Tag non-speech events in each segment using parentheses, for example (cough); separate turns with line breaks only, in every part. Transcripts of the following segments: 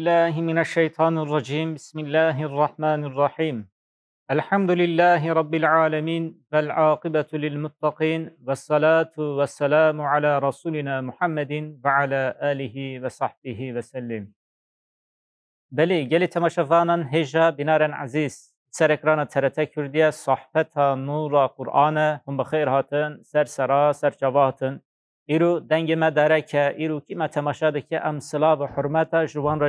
billahi mineşşeytanirracim. Bismillahirrahmanirrahim. Elhamdülillahi rabbil alamin vel akibetu lil muttaqin ve salatu ve selamu ala rasulina Muhammedin ve ala alihi ve sahbihi ve sellem. Bəli, geli tamaşafanın heja binaren aziz. Ser ekrana TRT Kürdiye sohbeta nura Kur'ana hum bixeyr hatın, ser sera, ser cava ایرو دنگ ما داره که ایرو کی ما تماشا ده که امسلا و حرمت جوان را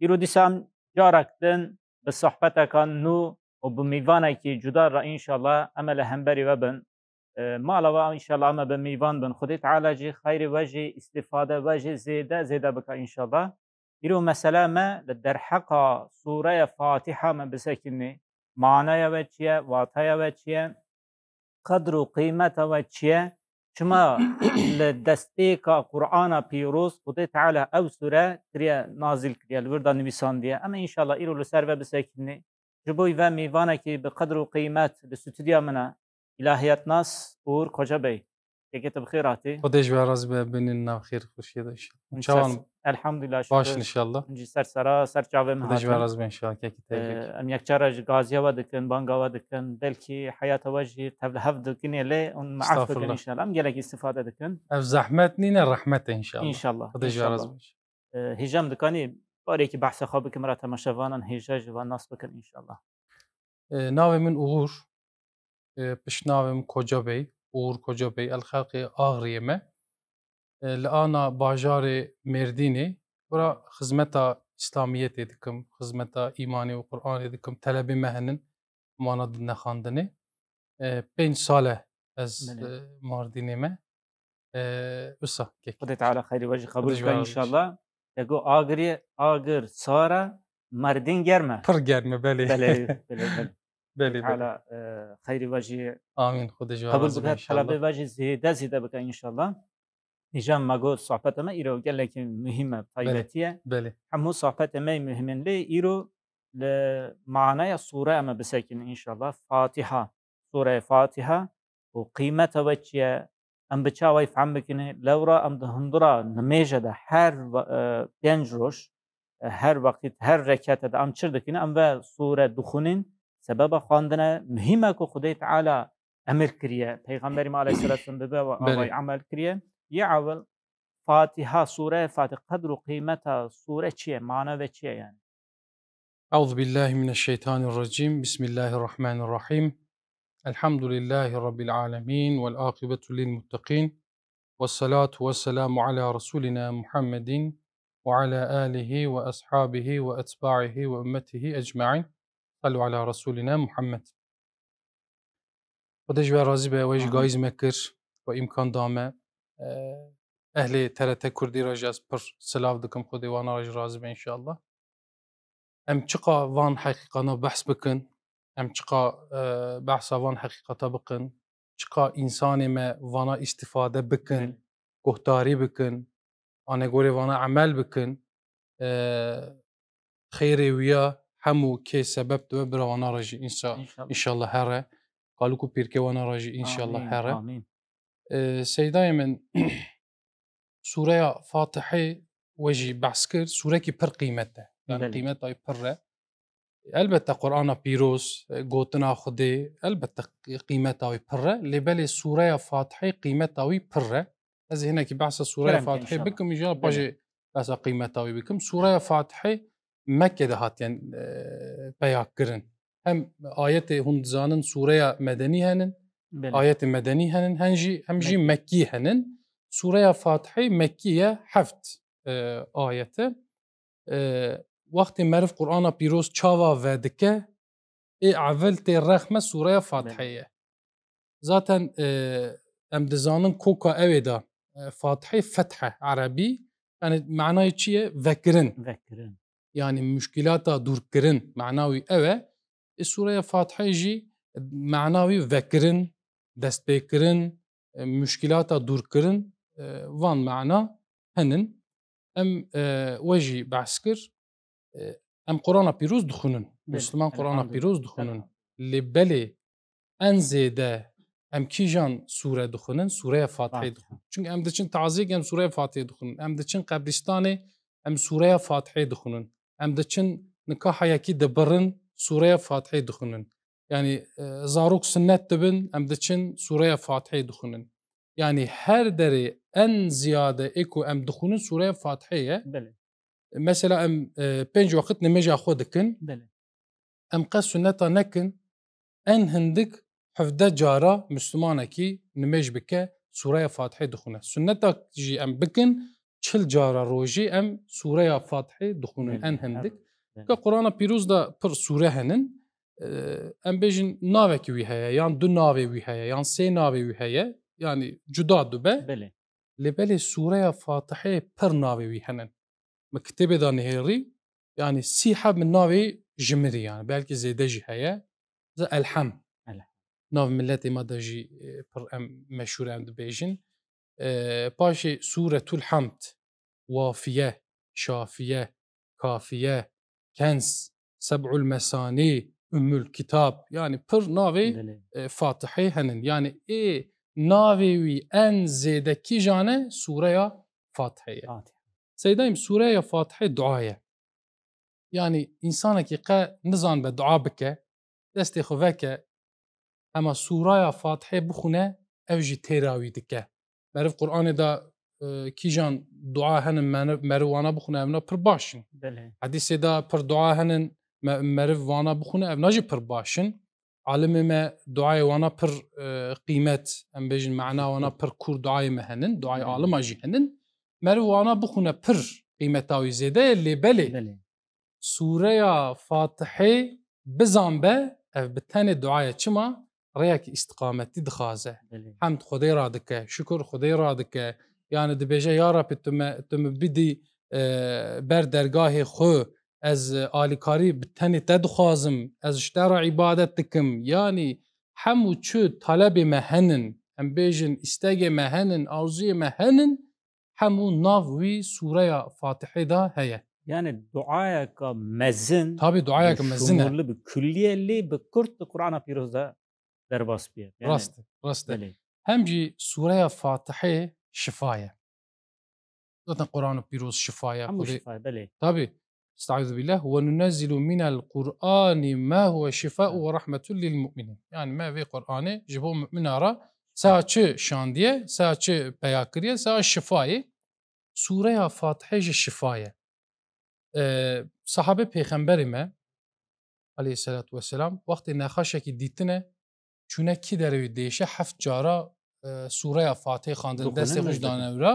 ایرو دیسام جارکتن به صحبت کان نو و به میوانه که جدا را انشالله عمل همبری و بن مالا و انشالله اما به میوان بن خودی تعالی جی خیر وجه استفاده وجه زیده زیده بکا انشالله ایرو مثلا ما در حقا سوره فاتحه ما بسکنی معنی و چیه واطه و چیه قدر و قیمت و چیه شما دسته که قرآن پیروز خود تعالی او سوره نازل کریه لوردا نویسان دی اما انشالله ایرو لسر و بسکنه جبوی و میوانه که به قدر و قیمت به ستودیا منه الهیت ناس اور کجا بی یەکێتە بخێراتی
خۆدەش ڕاز بە بنین ناوخێر خوشیە دەش چاوان الحەمدلا باش نشله
سەر سەرا سەر چاێژڕاز ئەم یەکچارەش گازیەوە دکن بانگاوە دکن بەلکی حیاتەوەژی تەب هەف دکنێ لێ ئەم گەلێکی استفادە دکن
ئەف زەحمەت نینە ڕحمەتەئشاءله خدەش ڕاز
هیژەم دکانی بارێکی بەحسەخوا بکەمرا تەمەشەوانان هێژەژ و ناس بکەن ئینشاءله
ناوێ من ئوغور پشناوێم کۆجابەی Uğur Kocabey el-Halki Ağriyeme e, L-ana bajarê Merdînê bira xizmeta İslamiyetê dikim, xizmeta imani ve Qur'anê dikim talebi me hinin mana din nexandinê. Pênc sal e ez Mardînê me Wisa Xudê Teala xêrî ve jî qebûl bike înşallah. Te got
agirî agir sar e merdîn germ e. Pir (laughs) بله بله. علی خیر وجه آمین خود جواب قبول بکرد طلب وجه زیده زیده بکن انشالله نجام مگو صحبت ما ایرو گله که مهمه طیبتیه بله،, بله همو صحبت ما مهمه لی ایرو معنای سوره اما بسکن انشالله فاتحه سوره فاتحه و قیمت وچیه ام بچاوی فهم بکنه لورا ام ده هندرا نمیجه ده هر پنج روش هر وقت هر رکعت ده ام چرده دکنه ام و سوره دخونین سبب خواندنه مهمه کو خدای تعالی امر کریه پیغمبری ما علیه السلام به آوای عمل کریه یه اول فاتحه سوره فاتحه قدر و قیمت سوره چیه معنی چیه یعنی
أعوذ بالله من الشيطان الرجيم بسم الله الرحمن الرحيم الحمد لله رب العالمين والآقبة للمتقين والصلاة والسلام على رسولنا محمد وعلى آله وأصحابه وأتباعه وأمته أجمعين Sallu ala Resulina Muhammed. Ve dejve razibe ve jigayiz mekir ve imkan dame ehli TRT Kurdi rajaz pır selav dikim xudê wan raj razibe inşallah. Em çiqa van heqîqana behs bikin, em çiqa behsa van heqîqata bikin, çiqa insanê me vana istifade bikin, guhdarî bikin, anegore vana emel bikin, xêrê wiya همو كي سبب تو برا وانا راجي ان شاء الله ان شاء الله هره قالو كو بيركي وانا راجي ان شاء الله هره امين أه سيداي (clears throat) سوره فاتحه وجي بعسكر سوره كي بر قيمته يعني قيمته اي بره البت قرآن بيروس غوتنا آه، خدي البت البته قيمتها بره لبالي سوره فاتحه قيمته اي بره از هنا كي بعث سوره فاتحه بكم ان باجي بس قيمته اي بكم سوره فاتحه Mekke'de hatyen e, peyakkırın. Hem ayeti hundzanın sureye medeni henin, ayeti medeni henin, hem jî, hem jî Mekki henin. Sureye Fatihi Mekkiye heft e, ayeti. E, vakti merv Kur'an'a piroz çava vedike e avvel te rahme sureye Fatihiye. Zaten e, em dizanın koka eveda Fatihi fethe Arabi. Yani manayı çiye vekirin. Vekirin yani müşkilata durkirin manavi eve e, sureye Fatiha jî e, manavi vekirin destekirin, e, müşkilata durkirin e, van mana henin em e, baskir, em Qurana pîroz duhunun, Müslüman Qurana pîroz duhunun. lê en zede, em kijan sure duhunun, sureye Fatihê dixun. Çünkü em diçin tazik em sureye Fatihê duhunun. Em diçin kabristane, em sureye Fatihê duhunun em diçin nikahayekî dibirin Sureya Fatihê dixunin. Yani e, zarok sünnet dibin em diçin Sureya Fatihê dixunin. Yani her derê en ziyade êku em dixunin Sureya Fatihê ye e, mesela em e, pênc waqit nimêja xwe dikin em qes sünneta nekin en hindik hevde cara Müslümanekî nimêj bike Sureya Fatihê dixune. Sünneta jî em bikin çil cara rojî em sûreya Fatihê dixûne en hindik ka Qurana pîroz da pir sûre henin em bêjin navekî wî heye yan du navê wî heye yan sê navê wî heye yani cuda dibe lêbelê sûreya Fatihê pir navê wî henin me kitêbê da nihêrî yani sîhe min navê ji mirî yani belki zêde jî heye elhem nav milletê ma da jî pir em meşhur em dibêjin آه، باشي سورة الحمد وافية شافية كافية كنز سبع المساني أم الكتاب يعني بر ناوي آه، فاتحي هنن يعني إيه ناوي وي أن زيدكي جانه سورة فاتحية سيدايم سورة فاتحية دعاية يعني إنسانك يقى نزان بدعا بك دستي خوفك أما سورة فاتحية بخونه أو جي دكه Berif Kur'an'ı da e, kîjan dua henin meriv vana bixune evna pir başın. in. Hadîsê da pir dua henin meriv vana bixune evna jî pir başın. Alim'e Alimê me duayê wana pir e, qîmet em bêjin meana wana pir kur duayê me henin, duayê alima jî henin. Meriv wana bixune pir qîmeta wî zêde ye lêbelê. Sûreya Fatihê bizan be ev bi tenê duaya çima ڕێک ئیسقامەتی دخوازە هەم خدەی ڕادکە شکر خدەی ڕادکە یانە دبێژە یاڕپتممە بدی بەر دەرگاهی خۆ ez alikkarî bi tenê te dixwazim ez ji te re îbadet dikim yanî hemû çû talebê me henin em bêjin istegê me henin arzuyê me henin hemû nav wî sureya fatihê heye Yani duayeka mezin tabi duayeka mezin bi külliyelli bi
Kurd di Kur'ana pîrozda درباس بيه راسته راسته
همجي سورة فاتحة شفاية ذاتنا قرآن بيروز شفاية هم شفاية بلي طبي استعوذ بالله وننزل من القرآن ما هو شفاء ورحمة للمؤمنين يعني ما في قرآن جبوا من أرى ساعة شاندية ساعة بياكرية ساعة شفاية سورة فاتحة شفاية أه sahabe peygamberime aleyhissalatü vesselam vakti nexaşeki ditine چونه کی در دیشه هفت جارا سوره فاتح خاندن را خوشدانەورە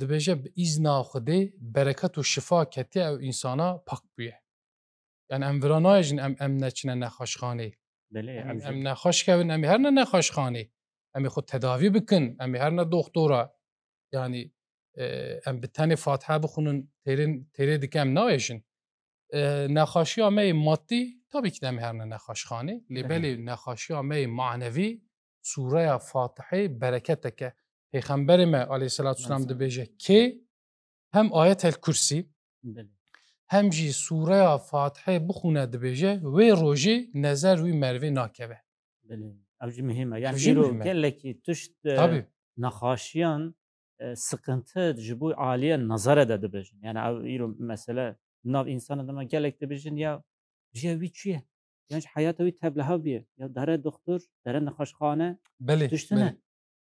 دبێژە ئیز خوده برکت و شفا یعنی ام ئەو ئینسانە ام بووە یان ئەمڤرانایژن ئەم ام ام نەخۆشخانەی ئەم بله، ام هر هەرنە خانه ام خود تداوی بکن ئەمی هەرنە دۆختۆرە یعنی ام بتەنێ فاتحه بخونن تێرێ دیکەم نایشن. نقاشی می مادی تابی که دمی هرنه نقاشخانه لبلی نقاشی می معنوی سوره فاتحه برکت که پیغمبر ما علیه السلام ده بیجه که هم آیت الکرسی هم جی سوره فاتحه بخونه ده بیجه و روژه نظر روی مروی ناکبه او جی مهمه یعنی ایرو گلکی تشت
نقاشیان sıkıntı bu aliye nazar edebilir. Yani o mesele nav insanadama gelek dibêjin ya jiya wî çi ye yan ji heyata wî teblehev bîye ya dere doktor dere nexweşxane tiştine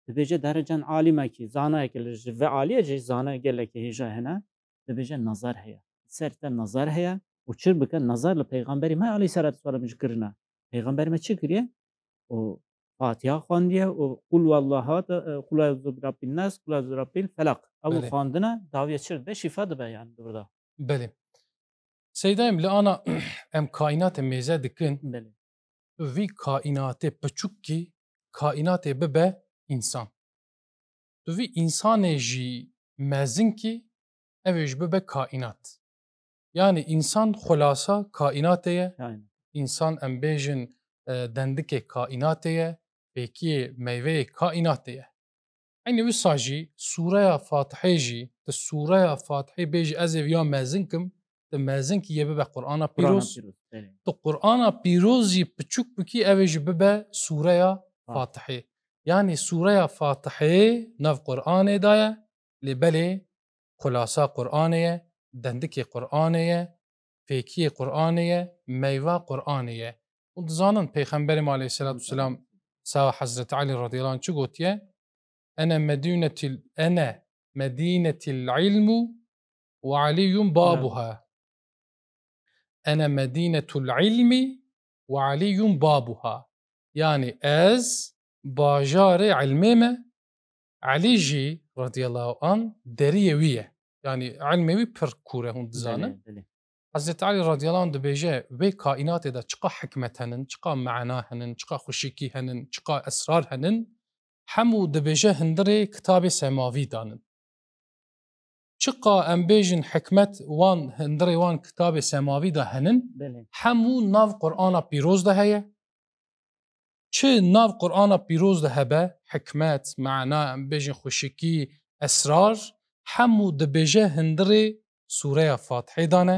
dibêje derecan alîmekî zanayekê li ji ve aliye jî zana gelekê hêja hene dibêje nazar heye ser nazar heye û çir bike nazar li peygamberî me aleyhisselatü vesselam ji kirine peygamber me çi kiriye û Fatiha xwandiye û kul vallaha da e, kul eûzu birabbin nas kul eûzu birabbin felak. Ew xwandina daviye çir dibe şifa dibe yani
burada. Belê. Seydayim li ana (clears throat) em kainatê meze dikin vî kainatê piçukkî ki kainatı însan. insan, vî insan eji mezin ki ev ji bibe kainat. Yani insan xulasa kainatı, ye insan em bêjin e, dendikê kainatê ye pêkiyê meyveyê kainatê ye. Aynı wisa jî Sûreya Fatihê jî di Sûreya Fatihê bêjî ez ê viya mezin kim mezin ki ye bibe Kur'ana pîroz. Tu Kur'ana pîrozî piçûk bikî ev jî bibe sûreya Fatihê. Yani sûreya Fatihê nav Kur'anê daya. lê belê kulasa Kur'anê ye, dendikê Kur'anê ye, meyva Kur'anê ye. Û dizanin Peyxemberê aleyhisselatu selam sağ Hazreti Ali radıyallahu anh çi gotiye? Ene medînetil ene medînetil ilmu ve aliyun babuha. أنا مدينة العلم وعلي بابها يعني أز باجار علميمة علي جي رضي الله عنه دريوية يعني علميوي بركورة هون دزانة حضرت علي رضي الله عنه بيجي وي كائنات إذا چقا حكمتهنن چقا معناهنن چقا خشيكيهنن چقا أسرارهنن حمو دبيجي هندري كتاب سماوي دانن چقا امبیژن حکمت وان هندری وان کتاب سماوی دا هنن بله. همو ناو قرآن پیروز ده هیه چه ناو قرآن پیروز ده هبه حکمت معنا امبیژن خوشکی اسرار همو دبیجه هندری سوره فاتحه دانه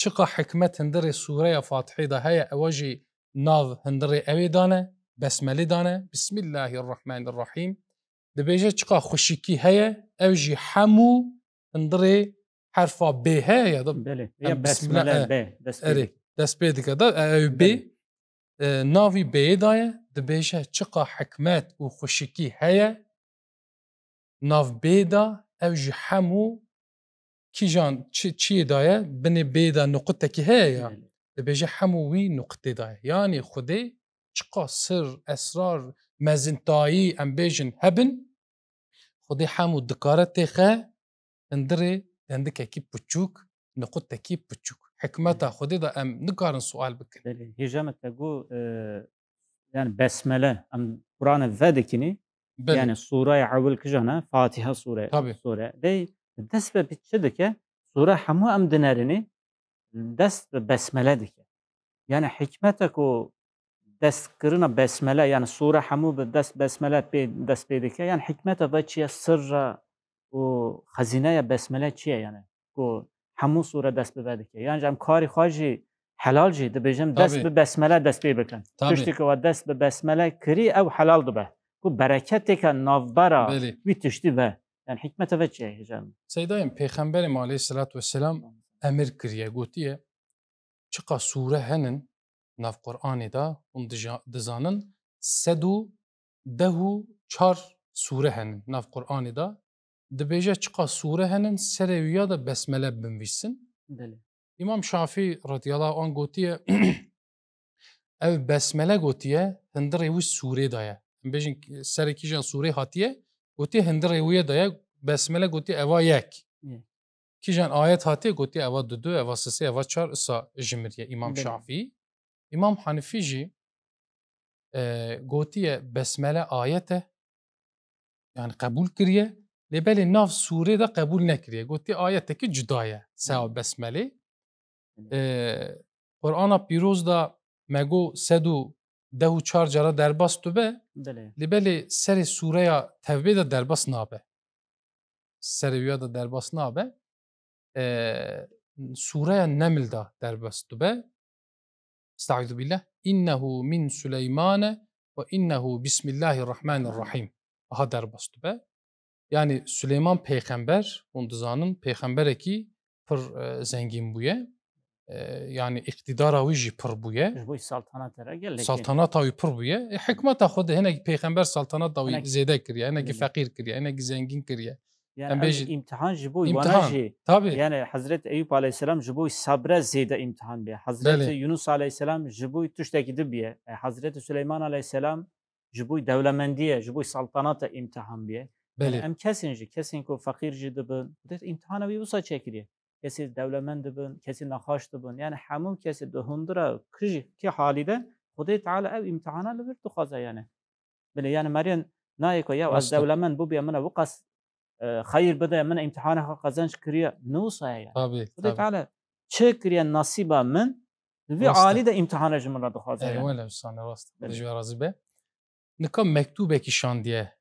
چقا حکمت هندری سوره فاتحه ده هیه اواجی ناو هندری اوی دانه بسمله دانه بسم الله الرحمن الرحیم دبیجه چقا خوشکی هیه اوجی همو اندري حرف أه. أه، أه، بي هي بلي بسم الله بي اري دس بي دك دا بي نافي بي داية دبيجة چقا حكمات وخشكي خشكي هي ناف بي دا او جحمو كي جان چي داية بني بي دا نقطة كي يا دبيجة حمو وي نقطة داية يعني خدي چقا سر اسرار مزنتایی ام بیجن هبن خدي حمو دکاره تیخه ndirê dendikekî piçûk niqutekî piçûk hikmeta Xdê de em nikarin sual bikin hêja me te got
yani besmele em Kur'an'ı vedekini Belli. yani sureye evil kijana Fatiha sure Tabii. sure dey dest ve bitçe dike sure hemû em dinerini dest ve besmele dike yani hikmete ku dest kirina besmele yani sure hemû bi dest besmele pê dest pê dike yani hikmete ve çiye sırra و خزینه بسمله چیه یعنی کو همون سوره دست به بده که یعنی هم کاری خواجی حلال جی ده بجم دست به بسمله دست به بکن تشتی که دست به بسمله کری او حلال دوبه به کو برکتی که نافبرا بله. وی تشتی به یعنی حکمت و چیه هجم
سیدایم پیغمبر ما علیه و امر کریه گوتیه چقا سوره هنن ناف قرآنی دا اون دزانن سدو دهو چار سوره هنن ناف قرآنی دا dibêje çiqa sûre henin serê wîya de besmele binvîsin İmam Şafî radiyallahu anh gotiye (clears throat) ev besmele gotiye hindirê wî sûrê daye bêjin serekîjan sûrê hatiye gotiye hindirê wye daye besmele gotiye eva yek kîjan ayet hatiye gotiye eva dudu eva sisê eva çar isa jimiriye İmam Şafî İmam Hanifî jî e, gotiye besmele ayete yani kabul kiriye لبل ناف سوره ده قبول نکریه گوتی آیت که جدایه سوا بسمله قرآن پیروز ده مگو سدو ده و چار جرا درباس تو به لبل سر سوره توبه ده درباس نابه سر ویا ده درباس نابه سوره نمل ده درباس تو به استعوذ بالله إنه من سليمان وإنه بسم الله الرحمن الرحيم هذا درباس تو به yani Süleyman Peygamber, unduzanın Peygamber eki pır e, zəngin buyə. E, yani iktidar iktidara wî pir bûye Saltanat wî pir bûye hikmeta xwe de hinekî pêxember saltanat da wî zêde kiriye hinekî feqîr hene ki zengin kiriye imtihan ji bo Tabi yani Hazreti
Eyüp aleyhisselam ji sabre zede imtihan bê Hezret Yunus aleyhisselam ji bo tiştekî dibiye Hazreti Süleyman aleyhisselam ji bo dewlemendiye ji bo saltanata imtihan bûye بله ام کسی جی کسی که فقیر جی دبن در امتحان وی بوسا چکری کسی دولمند دبن کسی نخاش دبن یعنی همون کسی دهندرا کجی که حالی ده خدای تعالی او امتحانا لبر تو خوازه یعنی بله یعنی مریان نایکو یا از دولمند بو بیا منه وقص خیر بده من امتحان ها قزنج کریه نوسا یعنی خدای تعالی چه کریه نصیب من وی عالی ده امتحان جمله دخوازه یعنی ولی
استاد راست بجوار راضی به نکام مکتوبه کی شان دیه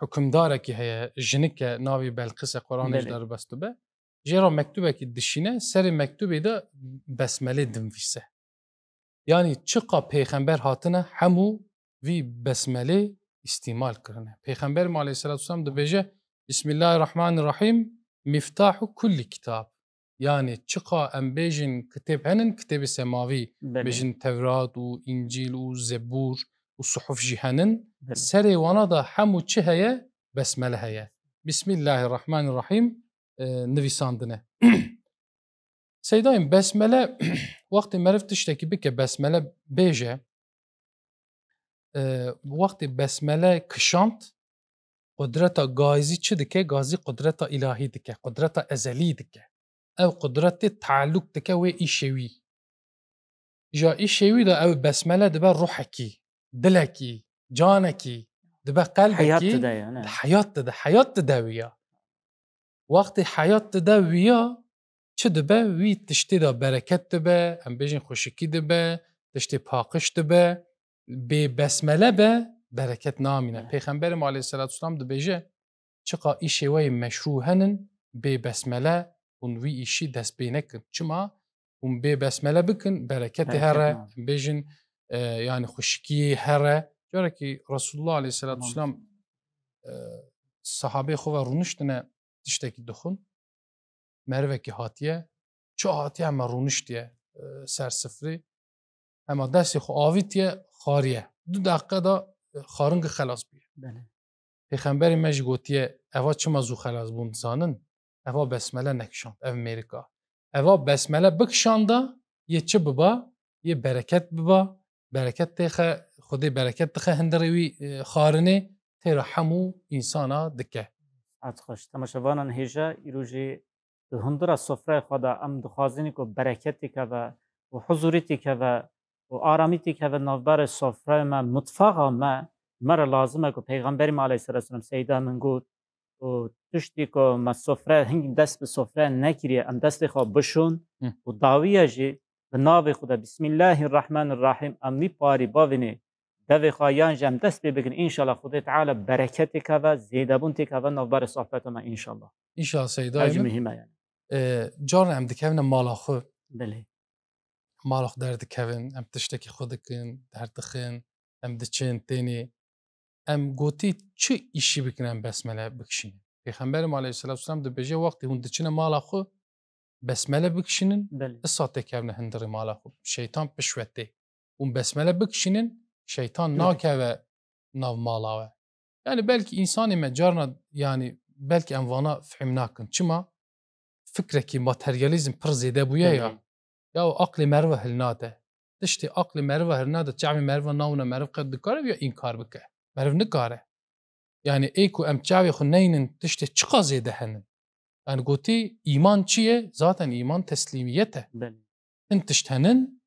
حکمدارکی هەیە ژنککە ناوی بەلقسە قۆرانش دەربەست بە ژێرا مەکتوبێکی دشینە سەری مەکتوبێدا بەسمەلێ دمویسە ینی چقا پێخەمبەر هاتنە هەموو وی بەسمەلێ استیمال کردنە پێخەمبەر مالی سەرسام دەبێژە بسم الله الرحمن الرحیم مفتاح و کولی کتاب yani çıqa em bêjin kitêb henin kitêbê semavî bêjin tevrat û incil û zebûr والصحف جهانن نعم. سري ونضا حمو هيا بس هيا بسم الله الرحمن الرحيم نویساندنه سیدایم بسمله ما مرف تشتکی بکه بسمله بیجه وقت بسمله کشاند قدرتا گازی چه تشدك غازي قدرتا إلهي دك قدرتا أزلي دك او قدرت تعلق دك و جا ایشوی دا او بسمله دبا روحكي دلكي جانكي دبا قلبكي حياتي دا يعني حياتي دا حياتي دا ويا وقت حياتي دا ويا چه دبه وی تشتی دا برکت دبه ام بیجین خوشکی دبه تشتی پاکش دبه به بسمله به برکت نامینه پیغمبر ما علیه السلام دو چه چقا ای شیوه مشروع هنن به بسمله اون وی ایشی دست بینه کن چما اون به بسمله بکن برکت هره بیجین yani خشکی هره جاره ki رسول الله علیه السلام سلام sahabe xova runuştine dişteki dokun merveki hatiye ço hatiye ama runuş diye sersifri ama dersi xo avit diye xariye du dakika da xarıngi xelas biye Peygamberi meci gotiye eva çima zu xelas bun zanın eva besmele nekşan ev Amerika eva besmele bıkşanda ye çi ye bereket bıba برکت تخه خدای برکت تخه هندروی خارنه تیر همو انسانا دکه
از خوش تماشوانان
هیجا ایروجی هندرا
سفره خدا ام دخوازنی که برکتی که و حضورتی که و و آرامیتی که و نوبر سفره ما مطفقا ما مرا لازمه که پیغمبری ما علیه السلام سیده من گود و تشتی که ما سفره هنگ دست به سفره نکریه ام دست خواه بشون و داویه جی به ناوی خدا بسم الله الرحمن الرحیم امی پاری باونی وی خواهیان جم دست بی بگن انشالله خدا تعالی برکت که و زیدبون که و نوبر صحبت ما انشالله انشالله سیده یعنی
جان ام دکوین مالا خو بله مالا خو در کهوین ام تشتکی خودکن در دخین ام دچین تینی ام گوتی چه ایشی بکنم بسمله بکشین پیغمبر علیه السلام دو بجه وقتی هون دچین مالا بسمله بکشینن اسا تکرن هندری مالا خو شیطان پشوت دی اون بسمله بکشینن şeytan nakeve nav malave. Yani belki insani mecarna yani belki envana nakın. Çıma fikreki materyalizm pır zede buya ya. Ya o akli merve hilnade. Dişti akli merve hilnade. Çavi merve navuna merve kad dikare ya inkar bike. Merve nikare. Yani ey ku em çavi xu neynin dişti çıka zede henin. Yani goti iman çiye? Zaten iman teslimiyete. Hın tiştenin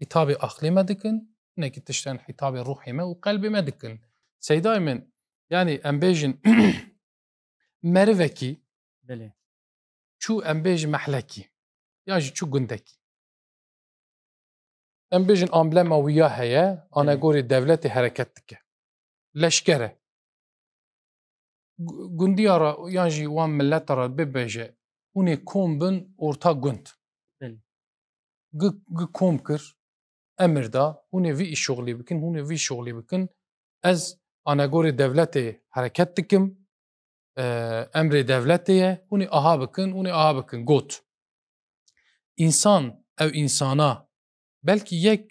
hitabı aklime dikin, ki tişten hitabı ruhime ve kalbime dikin. Seydaymen yani embejin (clears throat) merveki Bele. çu embej mehleki ya yani çu gündeki. Embejin amblema viya heye anagori devleti hareket dike. Leşkere gundiya ra yan jî wan milleta ra bibêje hûn ê orta gund kom kir emir da hûn ê vî îşoxlî bikin hûn ê vî şoxlî bikin ez anagori devletê hereket dikim emrê ee, devletê ye hûn ê aha bikin hûn aha bikin got İnsan ev insana belki yek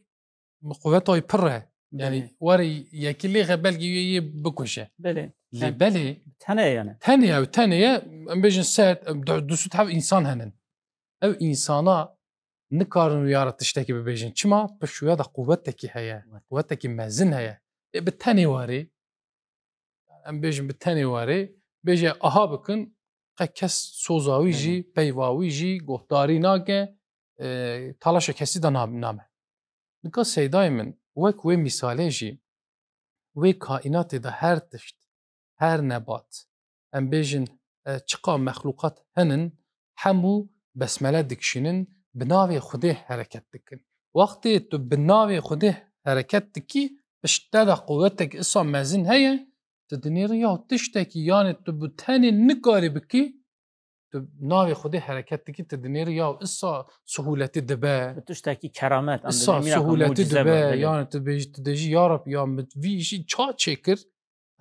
kuvvet pir re yani warê yekî lêxe belgî yê Evet. يعني بله تنه يعني تنه او تنه ام بيجن سهت دوسو تحب انسان هنن او انسانا نكارن يارتشتكي ببيجن چما بشويا دا قوتكي هيا قوتكي مزن هيا بالتنه واري ام بيجن بالتنه واري بيجي اها بكن kes sozavî jî peyvawî jî guhdarî nake talaşa kesî da name. Nika seydayê min wek wê misalê jî wê kaînatê de her tişt هر نبات ام بیجن چقا مخلوقات هنن همو بسملا دکشینن، بنوی خوده حرکت دکن وقتی تو بنوی خوده حرکت دکی پشتا دا قوتک اصا مزین هیا تو دنی ریا و تشتاکی یعنی تو بو تانی نکاری بکی تو بناوی خوده حرکت دکی تو دنی ریا و اصا سهولتی دبا تشتاکی کرامت اصا سهولتی دبا یعنی تو بیجی تو دیجی یارب یا مدویشی چا چکر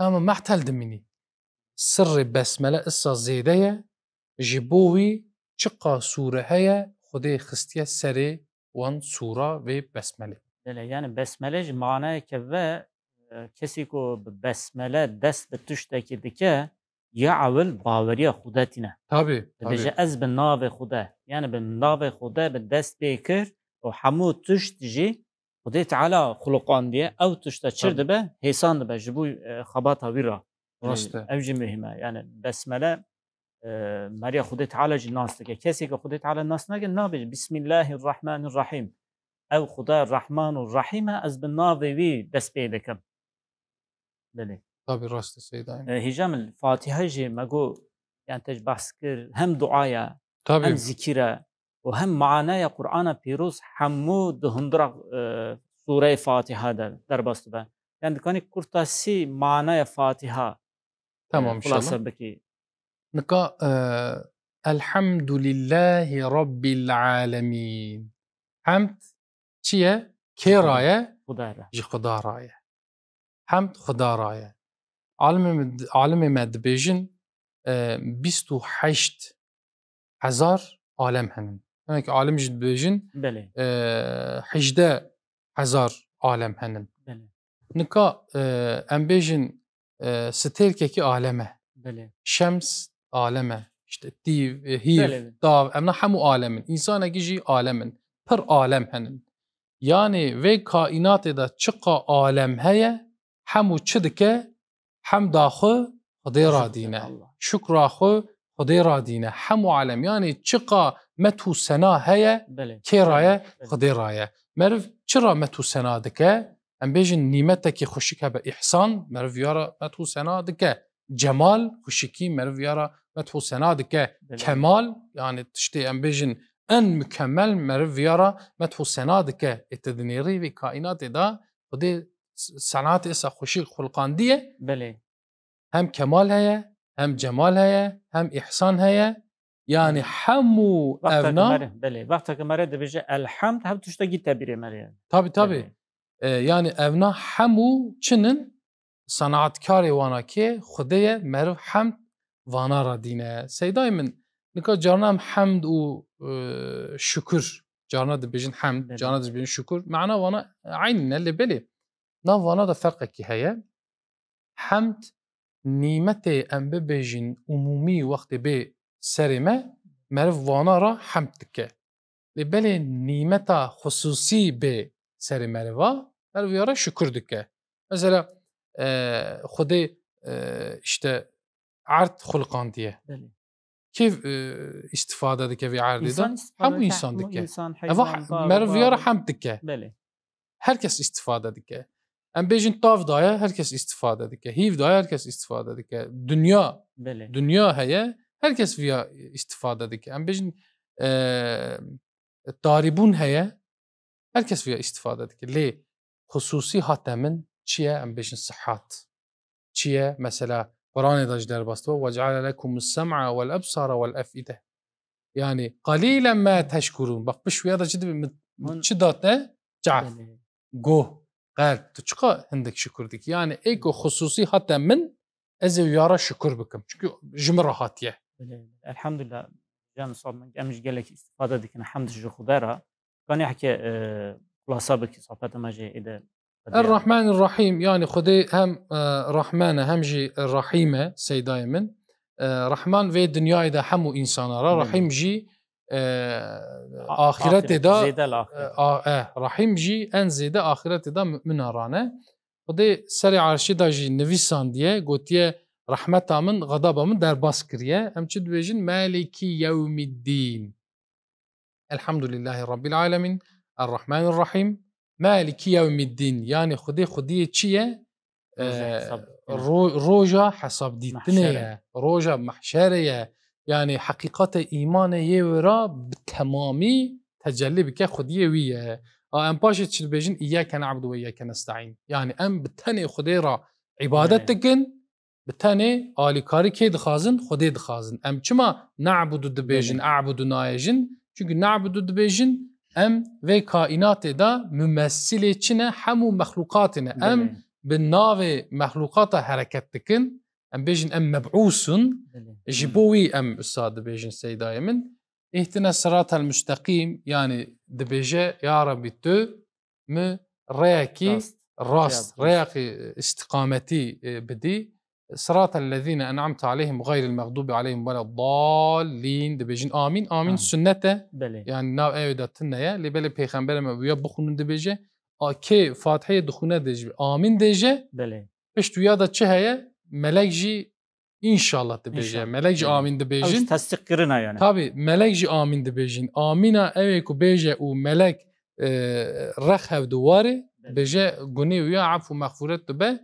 ama ما احتل مني سر بسمله اسا زیده یه جبوی چقا سوره هیه خود خستیه سری وان سوره و yani
besmele mana ve kesi ko besmele dest bi tuştaki dike ya avil baveriye xudetine. Tabi. Dije ez bi nave xude. Yani bi nave xude bi dest bekir o hamu tuşt خدای دې تعالی خلقان دی او تشتا چرد به هیسان به جبو آه، خباتا ویرا يعني راسته او مهمه یعنی يعني بسمله آه، مریا خدای تعالی جی ناس که کسی که خدای تعالی ناس نگه نابه بسم الله الرحمن الرحیم او خدا الرحمن الرحیم از بناوی وی بس پیدا کم بله
طبی راست سید آه،
هجام الفاتحه جی مگو یعنی يعني تج بحث کر هم دعایا هم ذکره وهم هم معنای قرآن پیروز حمو دهندرا آه، سوره فاتحه در باست يعني یعنی کنی کرتاسی فاتحه آه،
تمام شاء بکی نقا آه، الحمد لله رب العالمين حمد چية کی رایه؟ خدا حمد خدا رایه عالم مد... عالم حشت 28 هزار عالم هنن هەنێک عالمیشت بێژن حیجدە هزار عالم هەنن نکا ئەم بێژن ستێرکێکی عالەمە شەمس عالەمە ئەم هەموو عالەمن ئینسانەگیژی عالەمن پڕ عالەم هەنن یانێ vê kaînatêda çiqa alem heye hemû çi dike hem daxu xdê radîne şukra xu خدای را دینه عالم یعنی يعني چقا متو سنا و کی هەیە
خدای
خدێڕایە مرف چرا متو سنا دکه ام دکە ئەمبێژن نیمەتێکی خوشکە بە احسان مرف یارا متو سنا دکه جمال خوشکی مرف مرڤیاە مەت و سەنا دکە کەمال یانێت تشتێ ئەمبێژن ئەن مکەمەل مرڤیاە مەت و سەنا دکە ئتدنێڕی وی دا خدای سنات ئێسا خوشی خولقاندیە بلێ هم کمال هەیە هم جمال هەیە هەم ئیحسان هەیە ینی هەموو ئەنا
وقتەکە مەرە دەبێژە ئەلحەمد هەم توشتەگی تەبیێ مەرە
تابی تابێ ینی ئەنا هەموو چنن سەنعاتکارێ واناکێ خودەیە مەرو حەمد vanara dîne Seydayê min nika carna hemd û şükür carna dibêjin hem carna dibêjin şükür meana vana aynine li belê nav vana da ferqekî heye hemd nimetê em bibêjin umumî wextê bê serê me meriv vana ra hemd dike. Lê belê nîmeta xusûsî bê serê meriva meriv ya ra şükür dike. Mesela e, e, işte erd xulqandiye. Kêv e, istifade dike vê erdê da hemû însan dike. E, meriv ya ra hemd dike. Herkes istifade dike. Ən davdaya hər kəs istifadə edikə, hivdaya hər herkes istifade edikə, dünya, bəli. Dünya həyə herkes kəs istifade istifadə edikə. Ən bejin daribun həyə hər kəs via istifadə edikə. Li xüsusi hatəmin çiyə ən bejin sıhhat. Çiyə məsələ Quran edəcələr bastı və cəalə ləkumus səm'a vəl əbsara vəl əfidə. Yəni qalilən mə təşkurun. Bax bu şuya da ciddi bir çi dat ne? Cəf. Goh. Evet, تو چقا هندک شکر دیکی یعنی ایکو خصوصی حتی من ez yara şikur bikim çünkü ji min rahatiye Elhamdülillah can sabmin em ji gelek
istifade dikin e, hemd e, ji xudê re ganî heke kulasa bikî sohbeta me jê êde
Errahman Rahim yani Xudê hem Rahman, hem jî rahîme seydayê Rahman vê dünyayê de hemû însanara rahîm jî آخرت دا رحیم جی ان زیده آخرت دا منارانه و دی سری عرشی دا جی نویسان دیه گوتیه رحمت آمن غضب آمن در باس کریه ام چی دویجین مالکی یوم الدین الحمد لله رب العالمین الرحمن الرحیم مالکی یوم الدین یعنی يعني خودی خودی چیه روجا حساب دیتنه آه، روجا محشره يعني حقيقة إيمان يورا بتمامي تجلي بك خدية ويا آه، ام باشي چی بیجن إياك نعبد وإياك نستعين يعني ام بتاني خدية را عبادت بتاني آلي كاري كيد خازن خدية دخازن ام كما نعبد دبیجن اعبد نايجين چونك نعبد دبیجن ام في كائنات دا ممثلة چنا حمو مخلوقاتنا ام به مخلوقات حركتكن ام بيجن ام مبعوث جبوي ام استاذ بيجن سيدا يمن اهتنا الصراط المستقيم يعني دبيجة يا ربي تو م ريكي راست ريكي استقامتي بدي صراط الذين أنعمت عليهم غير المغضوب عليهم ولا الضالين دبيجين آمين آمين, آمين. سنته بلي. يعني ناو ايو داتنا يا اللي بلي بيغمبر ما ويا بخونun دبيجة كي فاتحة دخونه ديجي آمين ديجي بلي اش تو يا دا چه هي melek jî inşallah dibêje melek jî amîn dibêjin tesdik kirina yani Tabî melek jî amîn dibêjin amîna evê ku bêje û melek rex hev duwarê bêje gunê ya ef û mexfuret dibe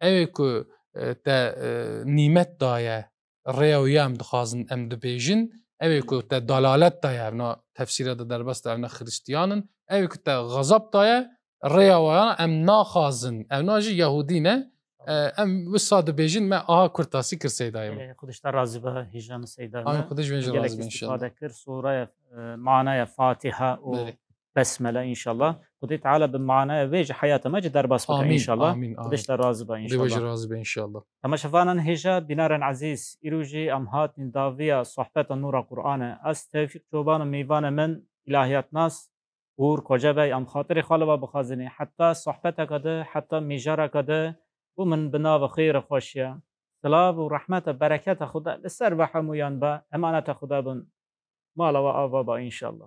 evê ku e, te e, nimet daye rêya ya em dixwazin em dibêjin evê ku te dalalet daye evna tefsîre de derbest evne xristiyanin evi ku te gazap daye rêya wayan em naxwazin evna jî Yahudi ne ام وساد بیژن ما آها کرتاسی کر سیدایم خودش در رازی به هجران سیدایم آن خودش بیژن رازی به انشالله استفاده کر سوره
معنای فاتحه و بسمله انشالله خودی تعالی به معنای ویج حیات ما در باس بکر انشالله خودش در رازی به انشالله بیوج
رازی به انشالله
اما شفانان هجا بینارن عزیز ایروجی ام هات داویا صحبت نور قرآن از توفیق جوبان میوان من الهیات ناس اور کجا بی ام خاطر خالوا بخازنی حتی صحبت کده حتی میجار کده بۆ من بناوە خێرە خۆشیە سلااو و ڕحمەتە بەرەکەتە خوددا لەسەر بە هەمویان بە ئەمانەتە خوددا بن ماڵەوە ئاوا بە ئینشاءله